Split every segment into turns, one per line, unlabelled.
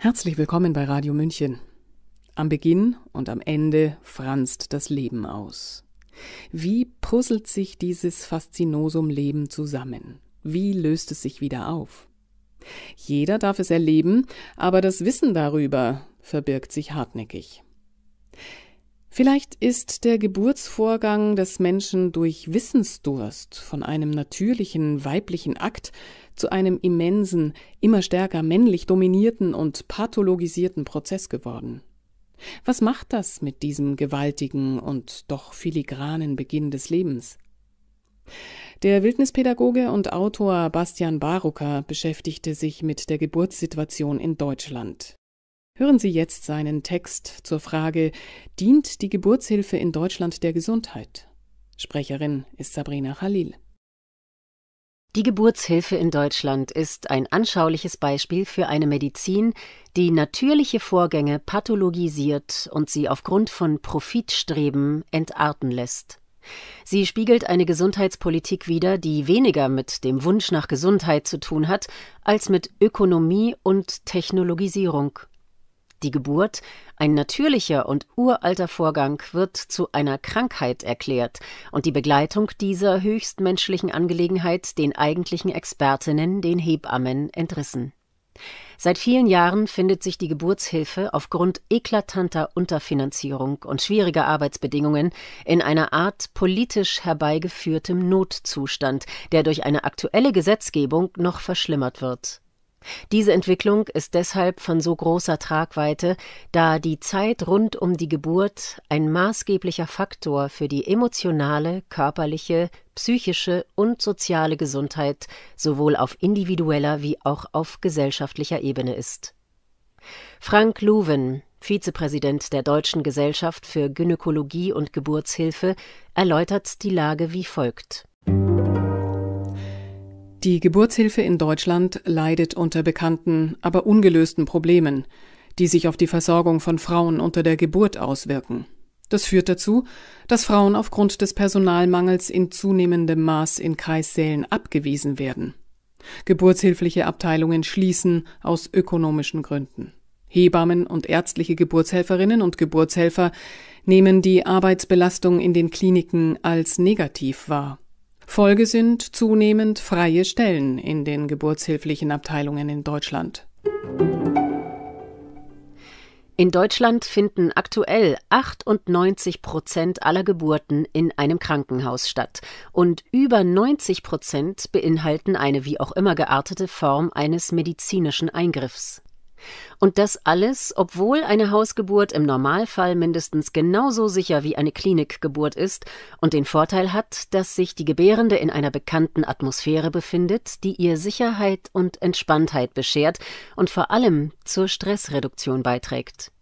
Herzlich willkommen bei Radio München. Am Beginn und am Ende franzt das Leben aus. Wie puzzelt sich dieses Faszinosum Leben zusammen? Wie löst es sich wieder auf? Jeder darf es erleben, aber das Wissen darüber verbirgt sich hartnäckig. Vielleicht ist der Geburtsvorgang des Menschen durch Wissensdurst von einem natürlichen weiblichen Akt zu einem immensen, immer stärker männlich dominierten und pathologisierten Prozess geworden. Was macht das mit diesem gewaltigen und doch filigranen Beginn des Lebens? Der Wildnispädagoge und Autor Bastian Barucker beschäftigte sich mit der Geburtssituation in Deutschland. Hören Sie jetzt seinen Text zur Frage Dient die Geburtshilfe in Deutschland der Gesundheit? Sprecherin ist Sabrina Khalil.
Die Geburtshilfe in Deutschland ist ein anschauliches Beispiel für eine Medizin, die natürliche Vorgänge pathologisiert und sie aufgrund von Profitstreben entarten lässt. Sie spiegelt eine Gesundheitspolitik wider, die weniger mit dem Wunsch nach Gesundheit zu tun hat, als mit Ökonomie und Technologisierung. Die Geburt, ein natürlicher und uralter Vorgang, wird zu einer Krankheit erklärt und die Begleitung dieser höchstmenschlichen Angelegenheit den eigentlichen Expertinnen, den Hebammen, entrissen. Seit vielen Jahren findet sich die Geburtshilfe aufgrund eklatanter Unterfinanzierung und schwieriger Arbeitsbedingungen in einer Art politisch herbeigeführtem Notzustand, der durch eine aktuelle Gesetzgebung noch verschlimmert wird. Diese Entwicklung ist deshalb von so großer Tragweite, da die Zeit rund um die Geburt ein maßgeblicher Faktor für die emotionale, körperliche, psychische und soziale Gesundheit sowohl auf individueller wie auch auf gesellschaftlicher Ebene ist. Frank Luwen, Vizepräsident der Deutschen Gesellschaft für Gynäkologie
und Geburtshilfe, erläutert die Lage wie folgt die Geburtshilfe in Deutschland leidet unter bekannten, aber ungelösten Problemen, die sich auf die Versorgung von Frauen unter der Geburt auswirken. Das führt dazu, dass Frauen aufgrund des Personalmangels in zunehmendem Maß in Kreissälen abgewiesen werden. Geburtshilfliche Abteilungen schließen aus ökonomischen Gründen. Hebammen und ärztliche Geburtshelferinnen und Geburtshelfer nehmen die Arbeitsbelastung in den Kliniken als negativ wahr. Folge sind zunehmend freie Stellen in den geburtshilflichen Abteilungen in Deutschland. In Deutschland finden aktuell 98
Prozent aller Geburten in einem Krankenhaus statt und über 90 Prozent beinhalten eine wie auch immer geartete Form eines medizinischen Eingriffs. Und das alles, obwohl eine Hausgeburt im Normalfall mindestens genauso sicher wie eine Klinikgeburt ist und den Vorteil hat, dass sich die Gebärende in einer bekannten Atmosphäre befindet, die ihr Sicherheit und Entspanntheit beschert und vor allem zur Stressreduktion beiträgt.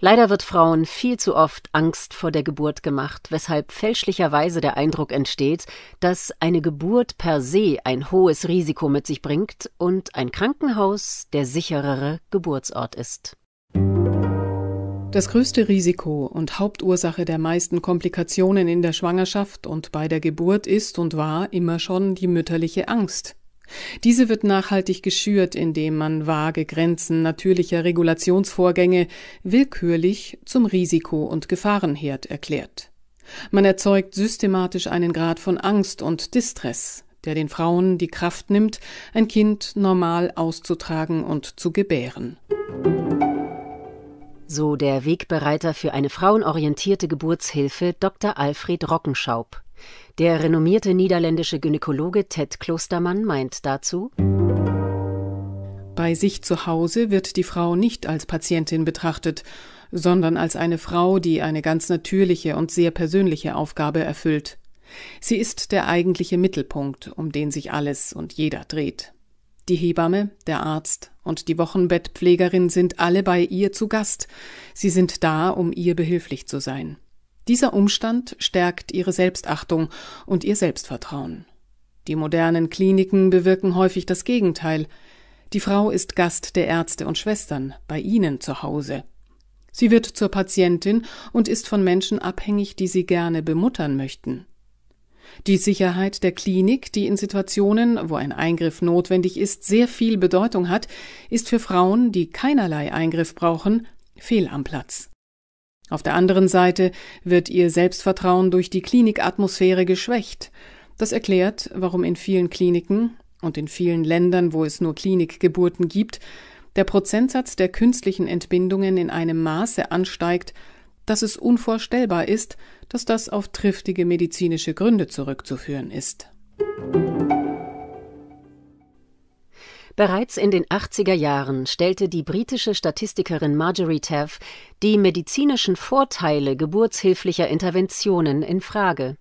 Leider wird Frauen viel zu oft Angst vor der Geburt gemacht, weshalb fälschlicherweise der Eindruck entsteht, dass eine Geburt per se ein hohes Risiko mit sich bringt und ein Krankenhaus der sicherere
Geburtsort ist. Das größte Risiko und Hauptursache der meisten Komplikationen in der Schwangerschaft und bei der Geburt ist und war immer schon die mütterliche Angst. Diese wird nachhaltig geschürt, indem man vage Grenzen natürlicher Regulationsvorgänge willkürlich zum Risiko und Gefahrenherd erklärt. Man erzeugt systematisch einen Grad von Angst und Distress, der den Frauen die Kraft nimmt, ein Kind normal auszutragen und zu gebären. So der Wegbereiter für eine frauenorientierte
Geburtshilfe Dr. Alfred Rockenschaub. Der renommierte niederländische Gynäkologe Ted
Klostermann meint dazu, bei sich zu Hause wird die Frau nicht als Patientin betrachtet, sondern als eine Frau, die eine ganz natürliche und sehr persönliche Aufgabe erfüllt. Sie ist der eigentliche Mittelpunkt, um den sich alles und jeder dreht. Die Hebamme, der Arzt und die Wochenbettpflegerin sind alle bei ihr zu Gast. Sie sind da, um ihr behilflich zu sein. Dieser Umstand stärkt ihre Selbstachtung und ihr Selbstvertrauen. Die modernen Kliniken bewirken häufig das Gegenteil. Die Frau ist Gast der Ärzte und Schwestern bei ihnen zu Hause. Sie wird zur Patientin und ist von Menschen abhängig, die sie gerne bemuttern möchten. Die Sicherheit der Klinik, die in Situationen, wo ein Eingriff notwendig ist, sehr viel Bedeutung hat, ist für Frauen, die keinerlei Eingriff brauchen, fehl am Platz. Auf der anderen Seite wird ihr Selbstvertrauen durch die Klinikatmosphäre geschwächt. Das erklärt, warum in vielen Kliniken und in vielen Ländern, wo es nur Klinikgeburten gibt, der Prozentsatz der künstlichen Entbindungen in einem Maße ansteigt, dass es unvorstellbar ist, dass das auf triftige medizinische Gründe zurückzuführen ist. Musik Bereits in den 80er
Jahren stellte die britische Statistikerin Marjorie Taff die medizinischen Vorteile geburtshilflicher Interventionen in Frage.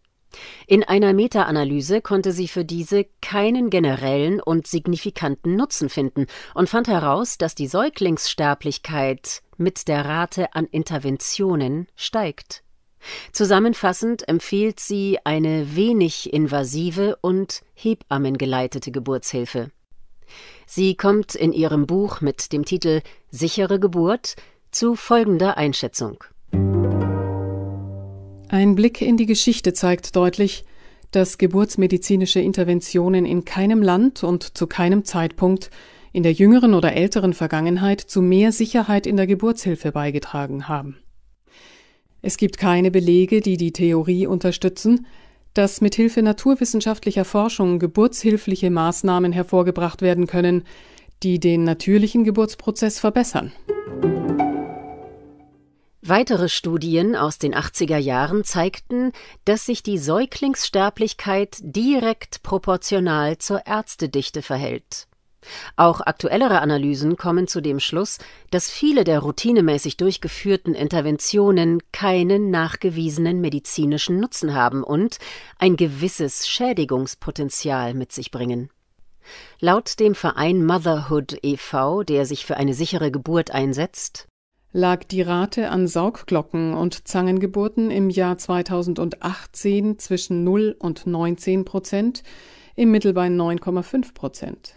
In einer Meta-Analyse konnte sie für diese keinen generellen und signifikanten Nutzen finden und fand heraus, dass die Säuglingssterblichkeit mit der Rate an Interventionen steigt. Zusammenfassend empfiehlt sie eine wenig invasive und hebammengeleitete Geburtshilfe. Sie kommt in ihrem Buch mit dem Titel
Sichere Geburt zu folgender Einschätzung. Ein Blick in die Geschichte zeigt deutlich, dass geburtsmedizinische Interventionen in keinem Land und zu keinem Zeitpunkt in der jüngeren oder älteren Vergangenheit zu mehr Sicherheit in der Geburtshilfe beigetragen haben. Es gibt keine Belege, die die Theorie unterstützen, dass mithilfe naturwissenschaftlicher Forschung geburtshilfliche Maßnahmen hervorgebracht werden können, die den natürlichen Geburtsprozess verbessern. Weitere Studien aus den 80er Jahren
zeigten, dass sich die Säuglingssterblichkeit direkt proportional zur Ärztedichte verhält. Auch aktuellere Analysen kommen zu dem Schluss, dass viele der routinemäßig durchgeführten Interventionen keinen nachgewiesenen medizinischen Nutzen haben und ein gewisses Schädigungspotenzial mit sich bringen. Laut dem Verein Motherhood e.V., der sich für eine sichere Geburt
einsetzt, lag die Rate an Saugglocken und Zangengeburten im Jahr 2018 zwischen 0 und 19 Prozent, im Mittel bei 9,5 Prozent.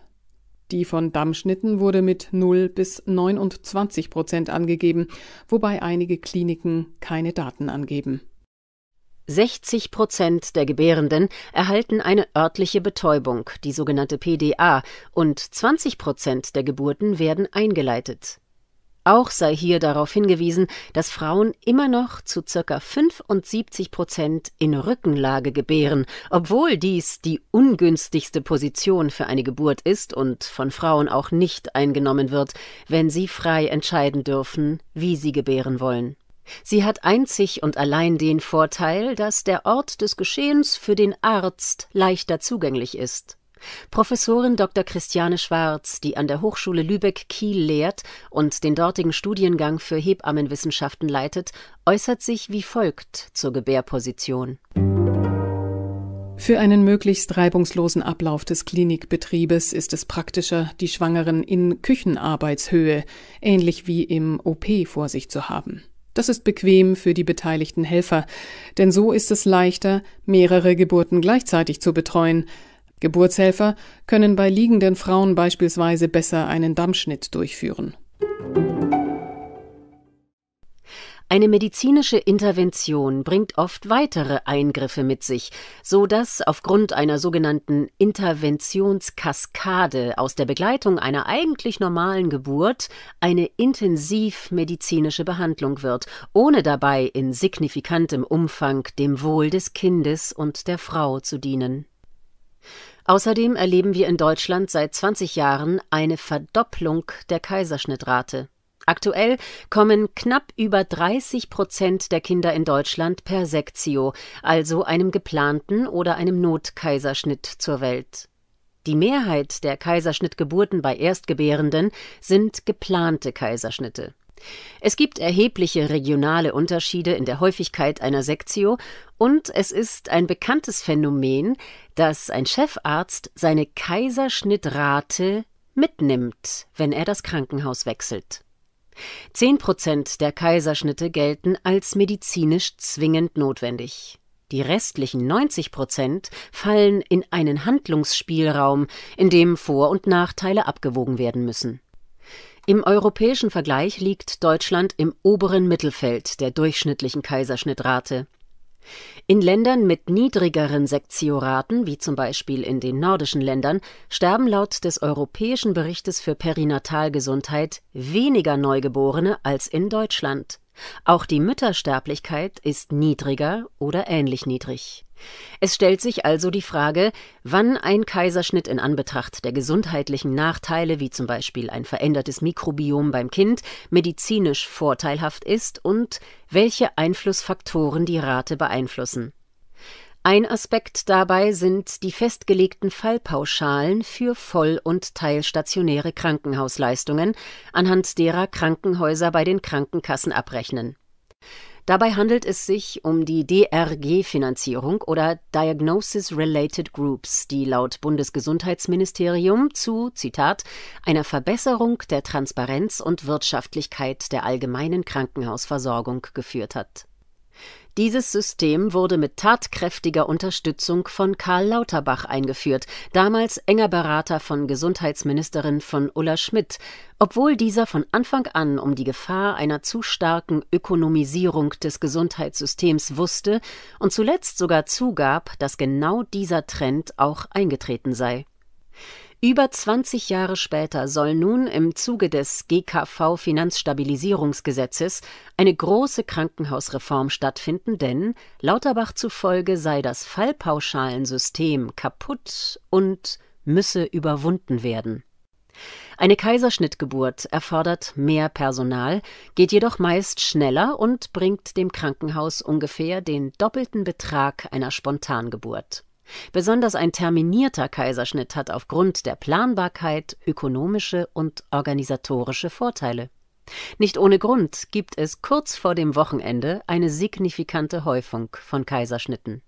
Die von Dammschnitten wurde mit 0 bis 29 Prozent angegeben, wobei einige Kliniken keine Daten angeben. 60 Prozent der Gebärenden erhalten eine örtliche Betäubung,
die sogenannte PDA, und 20 Prozent der Geburten werden eingeleitet. Auch sei hier darauf hingewiesen, dass Frauen immer noch zu ca. 75 Prozent in Rückenlage gebären, obwohl dies die ungünstigste Position für eine Geburt ist und von Frauen auch nicht eingenommen wird, wenn sie frei entscheiden dürfen, wie sie gebären wollen. Sie hat einzig und allein den Vorteil, dass der Ort des Geschehens für den Arzt leichter zugänglich ist. Professorin Dr. Christiane Schwarz, die an der Hochschule Lübeck-Kiel lehrt und den dortigen Studiengang für Hebammenwissenschaften leitet, äußert sich wie folgt zur
Gebärposition. Für einen möglichst reibungslosen Ablauf des Klinikbetriebes ist es praktischer, die Schwangeren in Küchenarbeitshöhe, ähnlich wie im OP, vor sich zu haben. Das ist bequem für die beteiligten Helfer, denn so ist es leichter, mehrere Geburten gleichzeitig zu betreuen, Geburtshelfer können bei liegenden Frauen beispielsweise besser einen Dammschnitt durchführen. Eine medizinische Intervention bringt
oft weitere Eingriffe mit sich, so dass aufgrund einer sogenannten Interventionskaskade aus der Begleitung einer eigentlich normalen Geburt eine intensivmedizinische Behandlung wird, ohne dabei in signifikantem Umfang dem Wohl des Kindes und der Frau zu dienen. Außerdem erleben wir in Deutschland seit 20 Jahren eine Verdopplung der Kaiserschnittrate. Aktuell kommen knapp über 30 Prozent der Kinder in Deutschland per Sektio, also einem geplanten oder einem Notkaiserschnitt zur Welt. Die Mehrheit der Kaiserschnittgeburten bei Erstgebärenden sind geplante Kaiserschnitte es gibt erhebliche regionale Unterschiede in der Häufigkeit einer Sektio und es ist ein bekanntes Phänomen, dass ein Chefarzt seine Kaiserschnittrate mitnimmt, wenn er das Krankenhaus wechselt. Zehn Prozent der Kaiserschnitte gelten als medizinisch zwingend notwendig. Die restlichen 90 Prozent fallen in einen Handlungsspielraum, in dem Vor- und Nachteile abgewogen werden müssen. Im europäischen Vergleich liegt Deutschland im oberen Mittelfeld der durchschnittlichen Kaiserschnittrate. In Ländern mit niedrigeren Sektioraten, wie zum Beispiel in den nordischen Ländern, sterben laut des Europäischen Berichtes für Perinatalgesundheit weniger Neugeborene als in Deutschland. Auch die Müttersterblichkeit ist niedriger oder ähnlich niedrig es stellt sich also die Frage, wann ein Kaiserschnitt in Anbetracht der gesundheitlichen Nachteile, wie zum Beispiel ein verändertes Mikrobiom beim Kind, medizinisch vorteilhaft ist und welche Einflussfaktoren die Rate beeinflussen. Ein Aspekt dabei sind die festgelegten Fallpauschalen für voll- und teilstationäre Krankenhausleistungen, anhand derer Krankenhäuser bei den Krankenkassen abrechnen. Dabei handelt es sich um die DRG-Finanzierung oder Diagnosis-Related Groups, die laut Bundesgesundheitsministerium zu, Zitat, einer Verbesserung der Transparenz und Wirtschaftlichkeit der allgemeinen Krankenhausversorgung geführt hat. Dieses System wurde mit tatkräftiger Unterstützung von Karl Lauterbach eingeführt, damals enger Berater von Gesundheitsministerin von Ulla Schmidt, obwohl dieser von Anfang an um die Gefahr einer zu starken Ökonomisierung des Gesundheitssystems wusste und zuletzt sogar zugab, dass genau dieser Trend auch eingetreten sei. Über 20 Jahre später soll nun im Zuge des GKV Finanzstabilisierungsgesetzes eine große Krankenhausreform stattfinden, denn Lauterbach zufolge sei das Fallpauschalensystem kaputt und müsse überwunden werden. Eine Kaiserschnittgeburt erfordert mehr Personal, geht jedoch meist schneller und bringt dem Krankenhaus ungefähr den doppelten Betrag einer Spontangeburt Besonders ein terminierter Kaiserschnitt hat aufgrund der Planbarkeit ökonomische und organisatorische Vorteile. Nicht ohne Grund gibt es kurz vor dem Wochenende eine signifikante Häufung von Kaiserschnitten.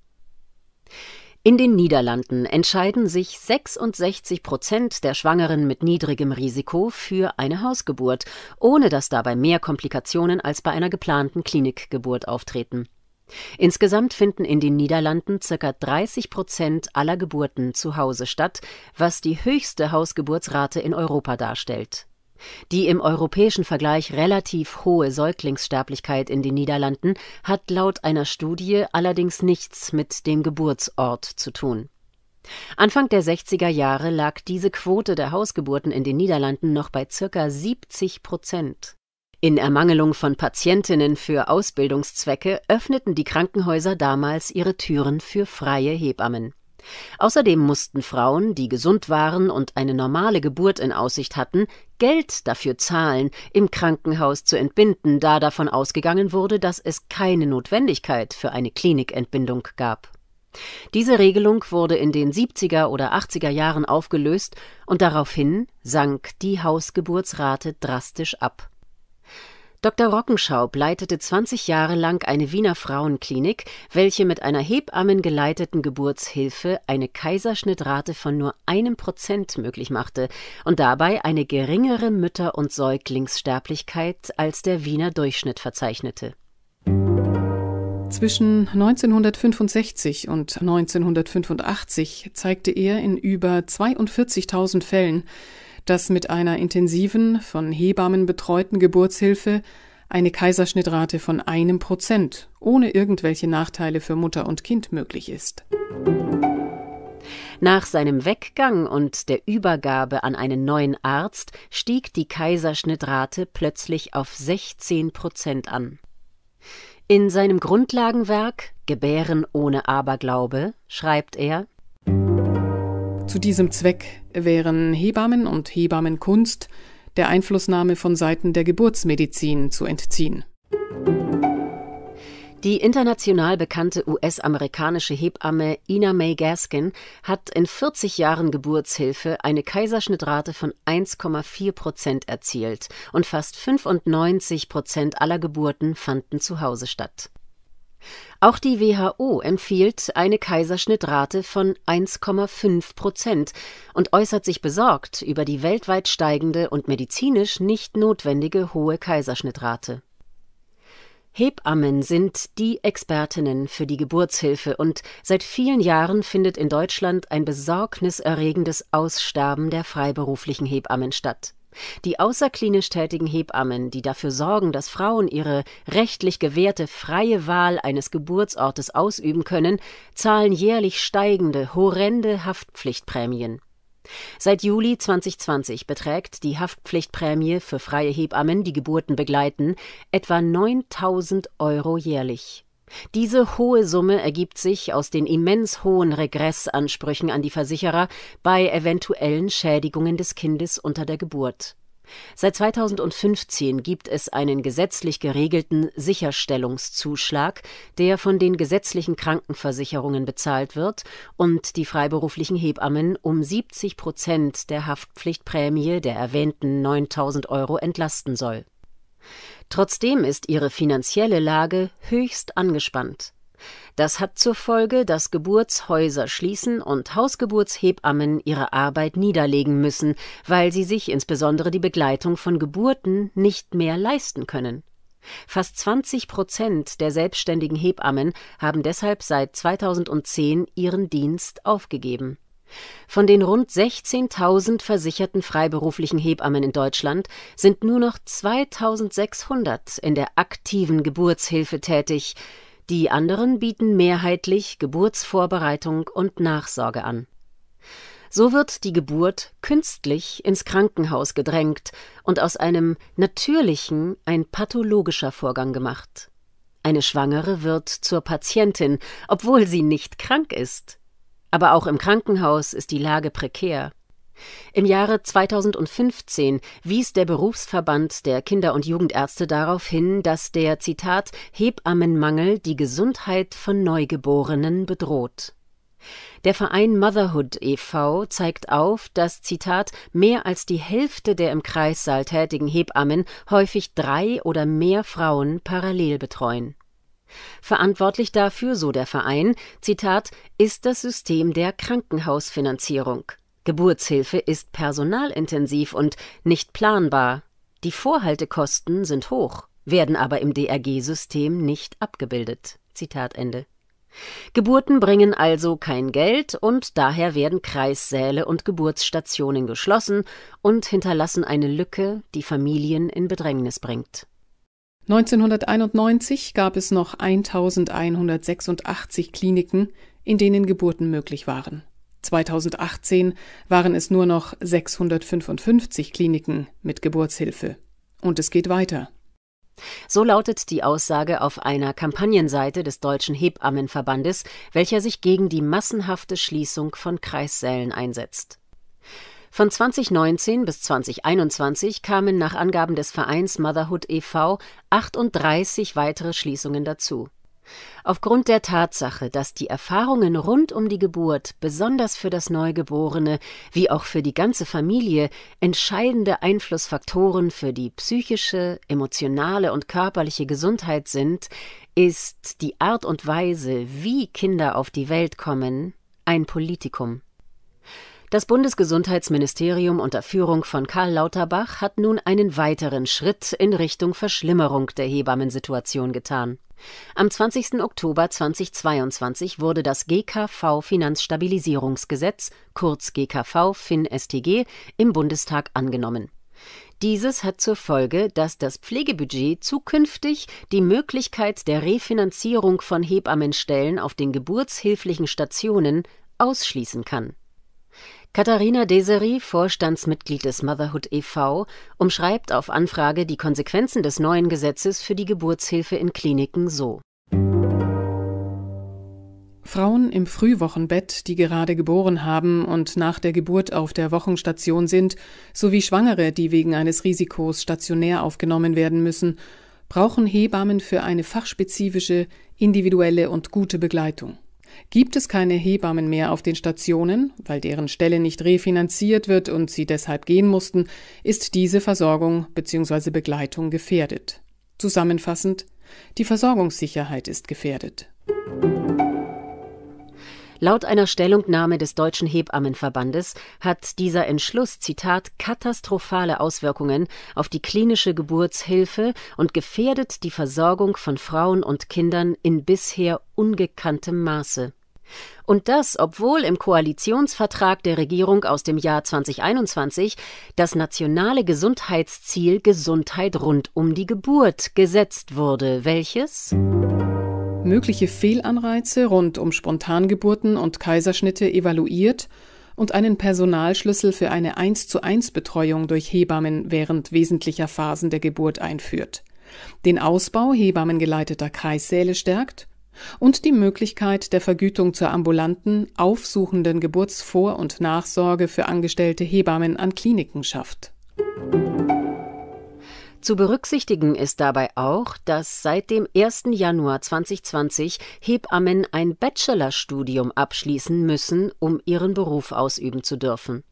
In den Niederlanden entscheiden sich 66 Prozent der Schwangeren mit niedrigem Risiko für eine Hausgeburt, ohne dass dabei mehr Komplikationen als bei einer geplanten Klinikgeburt auftreten. Insgesamt finden in den Niederlanden ca. 30 Prozent aller Geburten zu Hause statt, was die höchste Hausgeburtsrate in Europa darstellt. Die im europäischen Vergleich relativ hohe Säuglingssterblichkeit in den Niederlanden hat laut einer Studie allerdings nichts mit dem Geburtsort zu tun. Anfang der 60er Jahre lag diese Quote der Hausgeburten in den Niederlanden noch bei ca. 70 Prozent. In Ermangelung von Patientinnen für Ausbildungszwecke öffneten die Krankenhäuser damals ihre Türen für freie Hebammen. Außerdem mussten Frauen, die gesund waren und eine normale Geburt in Aussicht hatten, Geld dafür zahlen, im Krankenhaus zu entbinden, da davon ausgegangen wurde, dass es keine Notwendigkeit für eine Klinikentbindung gab. Diese Regelung wurde in den 70er oder 80er Jahren aufgelöst und daraufhin sank die Hausgeburtsrate drastisch ab. Dr. Rockenschaub leitete 20 Jahre lang eine Wiener Frauenklinik, welche mit einer hebammengeleiteten Geburtshilfe eine Kaiserschnittrate von nur einem Prozent möglich machte und dabei eine geringere Mütter- und Säuglingssterblichkeit
als der Wiener Durchschnitt verzeichnete. Zwischen 1965 und 1985 zeigte er in über 42.000 Fällen, dass mit einer intensiven, von Hebammen betreuten Geburtshilfe eine Kaiserschnittrate von einem Prozent ohne irgendwelche Nachteile für Mutter und Kind möglich ist. Nach seinem Weggang
und der Übergabe an einen neuen Arzt stieg die Kaiserschnittrate plötzlich auf 16 Prozent an. In seinem Grundlagenwerk
Gebären ohne Aberglaube schreibt er zu diesem Zweck wären Hebammen und Hebammenkunst der Einflussnahme von Seiten der Geburtsmedizin zu entziehen. Die international bekannte
US-amerikanische Hebamme Ina May Gaskin hat in 40 Jahren Geburtshilfe eine Kaiserschnittrate von 1,4 Prozent erzielt und fast 95 Prozent aller Geburten fanden zu Hause statt. Auch die WHO empfiehlt eine Kaiserschnittrate von 1,5 Prozent und äußert sich besorgt über die weltweit steigende und medizinisch nicht notwendige hohe Kaiserschnittrate. Hebammen sind die Expertinnen für die Geburtshilfe und seit vielen Jahren findet in Deutschland ein besorgniserregendes Aussterben der freiberuflichen Hebammen statt. Die außerklinisch tätigen Hebammen, die dafür sorgen, dass Frauen ihre rechtlich gewährte freie Wahl eines Geburtsortes ausüben können, zahlen jährlich steigende, horrende Haftpflichtprämien. Seit Juli 2020 beträgt die Haftpflichtprämie für freie Hebammen, die Geburten begleiten, etwa 9000 Euro jährlich. Diese hohe Summe ergibt sich aus den immens hohen Regressansprüchen an die Versicherer bei eventuellen Schädigungen des Kindes unter der Geburt. Seit 2015 gibt es einen gesetzlich geregelten Sicherstellungszuschlag, der von den gesetzlichen Krankenversicherungen bezahlt wird und die freiberuflichen Hebammen um 70 Prozent der Haftpflichtprämie der erwähnten 9000 Euro entlasten soll Trotzdem ist ihre finanzielle Lage höchst angespannt. Das hat zur Folge, dass Geburtshäuser schließen und Hausgeburtshebammen ihre Arbeit niederlegen müssen, weil sie sich insbesondere die Begleitung von Geburten nicht mehr leisten können. Fast 20 Prozent der selbstständigen Hebammen haben deshalb seit 2010 ihren Dienst aufgegeben. Von den rund 16.000 versicherten freiberuflichen Hebammen in Deutschland sind nur noch 2.600 in der aktiven Geburtshilfe tätig. Die anderen bieten mehrheitlich Geburtsvorbereitung und Nachsorge an. So wird die Geburt künstlich ins Krankenhaus gedrängt und aus einem natürlichen ein pathologischer Vorgang gemacht. Eine Schwangere wird zur Patientin, obwohl sie nicht krank ist. Aber auch im Krankenhaus ist die Lage prekär. Im Jahre 2015 wies der Berufsverband der Kinder- und Jugendärzte darauf hin, dass der Zitat Hebammenmangel die Gesundheit von Neugeborenen bedroht. Der Verein Motherhood e.V. zeigt auf, dass Zitat mehr als die Hälfte der im Kreissaal tätigen Hebammen häufig drei oder mehr Frauen parallel betreuen. Verantwortlich dafür, so der Verein, Zitat, ist das System der Krankenhausfinanzierung. Geburtshilfe ist personalintensiv und nicht planbar. Die Vorhaltekosten sind hoch, werden aber im DRG-System nicht abgebildet. Zitat Ende. Geburten bringen also kein Geld und daher werden Kreissäle und Geburtsstationen geschlossen und hinterlassen eine Lücke, die Familien in Bedrängnis
bringt. 1991 gab es noch 1186 Kliniken, in denen Geburten möglich waren. 2018 waren es nur noch 655 Kliniken mit Geburtshilfe. Und es geht weiter. So lautet die Aussage auf einer Kampagnenseite des Deutschen
Hebammenverbandes, welcher sich gegen die massenhafte Schließung von Kreissälen einsetzt. Von 2019 bis 2021 kamen nach Angaben des Vereins Motherhood e.V. 38 weitere Schließungen dazu. Aufgrund der Tatsache, dass die Erfahrungen rund um die Geburt besonders für das Neugeborene wie auch für die ganze Familie entscheidende Einflussfaktoren für die psychische, emotionale und körperliche Gesundheit sind, ist die Art und Weise, wie Kinder auf die Welt kommen, ein Politikum. Das Bundesgesundheitsministerium unter Führung von Karl Lauterbach hat nun einen weiteren Schritt in Richtung Verschlimmerung der Hebammensituation getan. Am 20. Oktober 2022 wurde das GKV Finanzstabilisierungsgesetz, kurz GKV FinStG, im Bundestag angenommen. Dieses hat zur Folge, dass das Pflegebudget zukünftig die Möglichkeit der Refinanzierung von Hebammenstellen auf den geburtshilflichen Stationen ausschließen kann. Katharina Deseri, Vorstandsmitglied des Motherhood e.V., umschreibt auf Anfrage die Konsequenzen des neuen Gesetzes für die Geburtshilfe in Kliniken so.
Frauen im Frühwochenbett, die gerade geboren haben und nach der Geburt auf der Wochenstation sind, sowie Schwangere, die wegen eines Risikos stationär aufgenommen werden müssen, brauchen Hebammen für eine fachspezifische, individuelle und gute Begleitung gibt es keine Hebammen mehr auf den Stationen, weil deren Stelle nicht refinanziert wird und sie deshalb gehen mussten, ist diese Versorgung bzw. Begleitung gefährdet. Zusammenfassend, die Versorgungssicherheit ist gefährdet.
Laut einer Stellungnahme des Deutschen Hebammenverbandes hat dieser Entschluss, Zitat, katastrophale Auswirkungen auf die klinische Geburtshilfe und gefährdet die Versorgung von Frauen und Kindern in bisher ungekanntem Maße. Und das, obwohl im Koalitionsvertrag der Regierung aus dem Jahr 2021 das nationale Gesundheitsziel Gesundheit rund um
die Geburt gesetzt wurde, welches mögliche Fehlanreize rund um Spontangeburten und Kaiserschnitte evaluiert und einen Personalschlüssel für eine 1 zu 1 Betreuung durch Hebammen während wesentlicher Phasen der Geburt einführt, den Ausbau hebammengeleiteter Kreissäle stärkt und die Möglichkeit der Vergütung zur ambulanten, aufsuchenden Geburtsvor- und Nachsorge für angestellte Hebammen an Kliniken schafft. Zu berücksichtigen
ist dabei auch, dass seit dem 1. Januar 2020 Hebammen ein Bachelorstudium abschließen müssen, um ihren Beruf ausüben zu dürfen.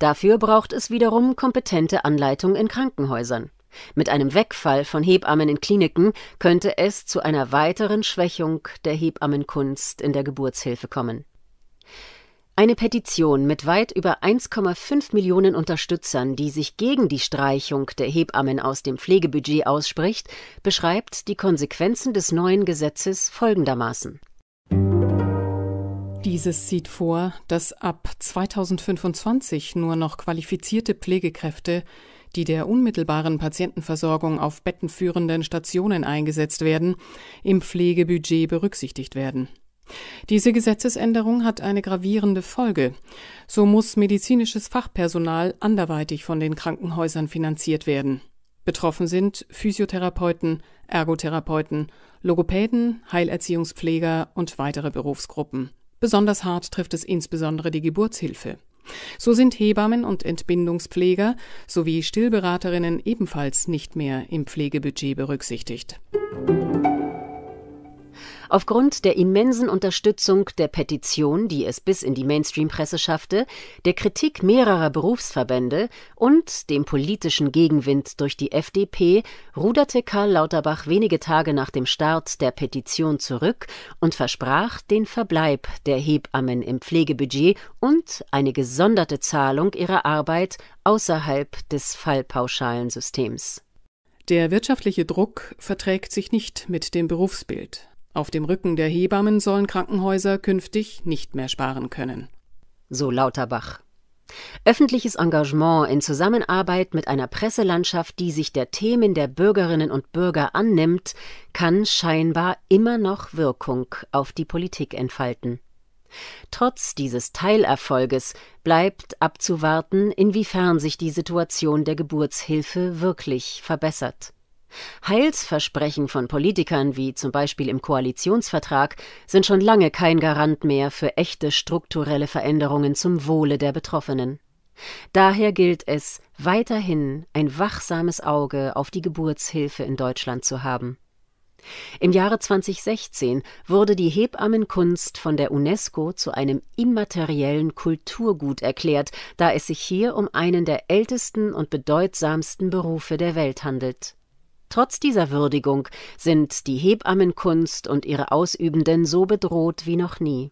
Dafür braucht es wiederum kompetente Anleitung in Krankenhäusern. Mit einem Wegfall von Hebammen in Kliniken könnte es zu einer weiteren Schwächung der Hebammenkunst in der Geburtshilfe kommen. Eine Petition mit weit über 1,5 Millionen Unterstützern, die sich gegen die Streichung der Hebammen aus dem Pflegebudget ausspricht, beschreibt die Konsequenzen des neuen Gesetzes folgendermaßen.
Dieses sieht vor, dass ab 2025 nur noch qualifizierte Pflegekräfte, die der unmittelbaren Patientenversorgung auf bettenführenden Stationen eingesetzt werden, im Pflegebudget berücksichtigt werden. Diese Gesetzesänderung hat eine gravierende Folge. So muss medizinisches Fachpersonal anderweitig von den Krankenhäusern finanziert werden. Betroffen sind Physiotherapeuten, Ergotherapeuten, Logopäden, Heilerziehungspfleger und weitere Berufsgruppen. Besonders hart trifft es insbesondere die Geburtshilfe. So sind Hebammen und Entbindungspfleger sowie Stillberaterinnen ebenfalls nicht mehr im Pflegebudget berücksichtigt. Aufgrund der
immensen Unterstützung der Petition, die es bis in die Mainstream-Presse schaffte, der Kritik mehrerer Berufsverbände und dem politischen Gegenwind durch die FDP ruderte Karl Lauterbach wenige Tage nach dem Start der Petition zurück und versprach den Verbleib der Hebammen im Pflegebudget und eine gesonderte Zahlung
ihrer Arbeit außerhalb des Fallpauschalensystems. Der wirtschaftliche Druck verträgt sich nicht mit dem Berufsbild. Auf dem Rücken der Hebammen sollen Krankenhäuser künftig nicht mehr sparen können. So Lauterbach.
Öffentliches Engagement in Zusammenarbeit mit einer Presselandschaft, die sich der Themen der Bürgerinnen und Bürger annimmt, kann scheinbar immer noch Wirkung auf die Politik entfalten. Trotz dieses Teilerfolges bleibt abzuwarten, inwiefern sich die Situation der Geburtshilfe wirklich verbessert. Heilsversprechen von Politikern, wie zum Beispiel im Koalitionsvertrag, sind schon lange kein Garant mehr für echte strukturelle Veränderungen zum Wohle der Betroffenen. Daher gilt es, weiterhin ein wachsames Auge auf die Geburtshilfe in Deutschland zu haben. Im Jahre 2016 wurde die Hebammenkunst von der UNESCO zu einem immateriellen Kulturgut erklärt, da es sich hier um einen der ältesten und bedeutsamsten Berufe der Welt handelt. Trotz dieser Würdigung sind die Hebammenkunst und ihre Ausübenden so bedroht wie noch nie.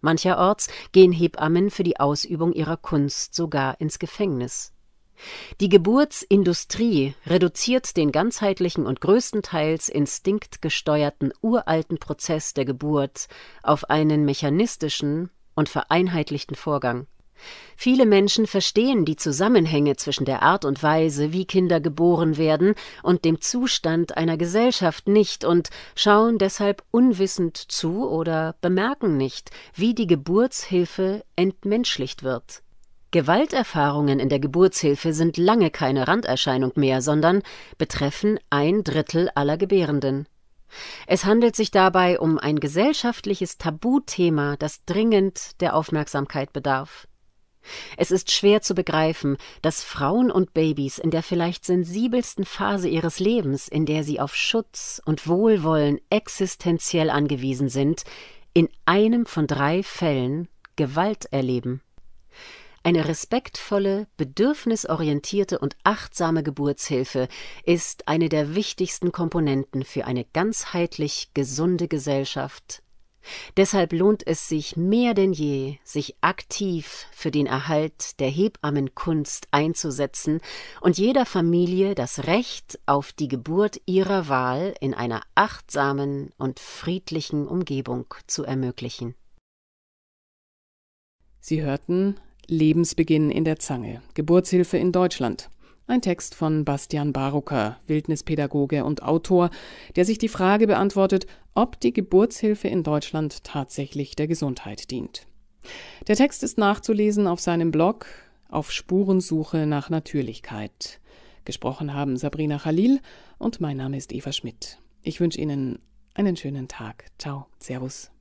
Mancherorts gehen Hebammen für die Ausübung ihrer Kunst sogar ins Gefängnis. Die Geburtsindustrie reduziert den ganzheitlichen und größtenteils instinktgesteuerten uralten Prozess der Geburt auf einen mechanistischen und vereinheitlichten Vorgang. Viele Menschen verstehen die Zusammenhänge zwischen der Art und Weise, wie Kinder geboren werden, und dem Zustand einer Gesellschaft nicht und schauen deshalb unwissend zu oder bemerken nicht, wie die Geburtshilfe entmenschlicht wird. Gewalterfahrungen in der Geburtshilfe sind lange keine Randerscheinung mehr, sondern betreffen ein Drittel aller Gebärenden. Es handelt sich dabei um ein gesellschaftliches Tabuthema, das dringend der Aufmerksamkeit bedarf. Es ist schwer zu begreifen, dass Frauen und Babys in der vielleicht sensibelsten Phase ihres Lebens, in der sie auf Schutz und Wohlwollen existenziell angewiesen sind, in einem von drei Fällen Gewalt erleben. Eine respektvolle, bedürfnisorientierte und achtsame Geburtshilfe ist eine der wichtigsten Komponenten für eine ganzheitlich gesunde Gesellschaft Deshalb lohnt es sich mehr denn je, sich aktiv für den Erhalt der Hebammenkunst einzusetzen und jeder Familie das Recht auf die Geburt ihrer Wahl in einer achtsamen und friedlichen Umgebung
zu ermöglichen. Sie hörten Lebensbeginn in der Zange, Geburtshilfe in Deutschland ein Text von Bastian Barucker, Wildnispädagoge und Autor, der sich die Frage beantwortet, ob die Geburtshilfe in Deutschland tatsächlich der Gesundheit dient. Der Text ist nachzulesen auf seinem Blog auf Spurensuche nach Natürlichkeit. Gesprochen haben Sabrina Khalil und mein Name ist Eva Schmidt. Ich wünsche Ihnen einen schönen Tag. Ciao, Servus.